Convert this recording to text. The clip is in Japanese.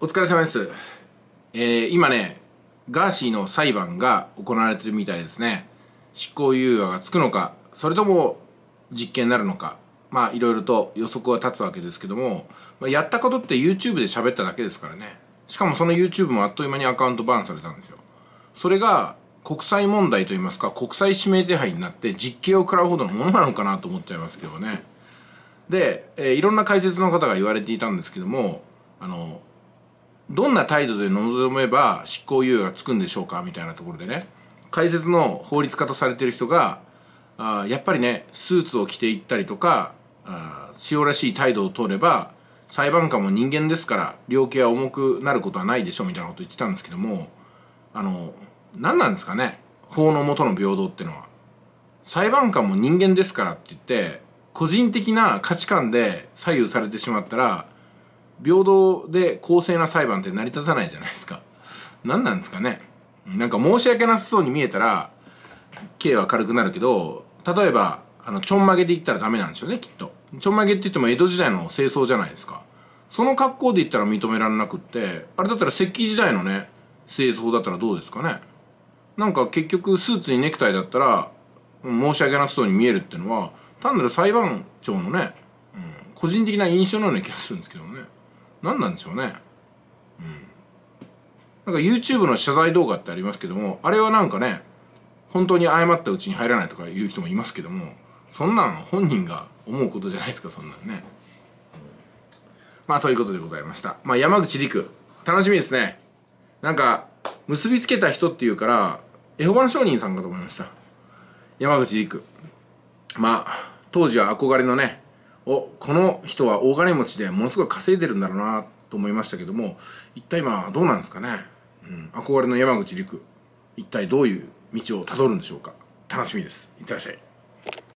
お疲れ様です。えー、今ね、ガーシーの裁判が行われてるみたいですね。執行猶予がつくのか、それとも実刑になるのか、まあいろいろと予測は立つわけですけども、まあ、やったことって YouTube で喋っただけですからね。しかもその YouTube もあっという間にアカウントバーンされたんですよ。それが国際問題といいますか、国際指名手配になって実刑を食らうほどのものなのかなと思っちゃいますけどね。で、えー、いろんな解説の方が言われていたんですけども、あの、どんな態度で望めば執行猶予がつくんでしょうかみたいなところでね解説の法律家とされてる人があやっぱりねスーツを着ていったりとかあらしい態度を取れば裁判官も人間ですから量刑は重くなることはないでしょみたいなこと言ってたんですけどもあの何なんですかね法の下の平等ってのは。裁判官も人間ですからって言って個人的な価値観で左右されてしまったら平等で公正な裁判って成り立たないじゃないですか。何なんですかね。なんか申し訳なさそうに見えたら、刑は軽くなるけど、例えば、あの、ちょんまげで言ったらダメなんでしょうね、きっと。ちょんまげって言っても江戸時代の清掃じゃないですか。その格好で言ったら認められなくって、あれだったら石器時代のね、清掃だったらどうですかね。なんか結局スーツにネクタイだったら、申し訳なさそうに見えるっていうのは、単なる裁判長のね、うん、個人的な印象のような気がするんですけどもね。何なんでしょうねうんなんか YouTube の謝罪動画ってありますけどもあれはなんかね本当に誤ったうちに入らないとかいう人もいますけどもそんなん本人が思うことじゃないですかそんなんねまあということでございましたまあ山口陸楽しみですねなんか結びつけた人っていうからエホバの商人さんかと思いました山口陸まあ当時は憧れのねおこの人は大金持ちでものすごい稼いでるんだろうなと思いましたけども一体今どうなんですかね、うん、憧れの山口陸一体どういう道をたどるんでしょうか楽しみですいってらっしゃい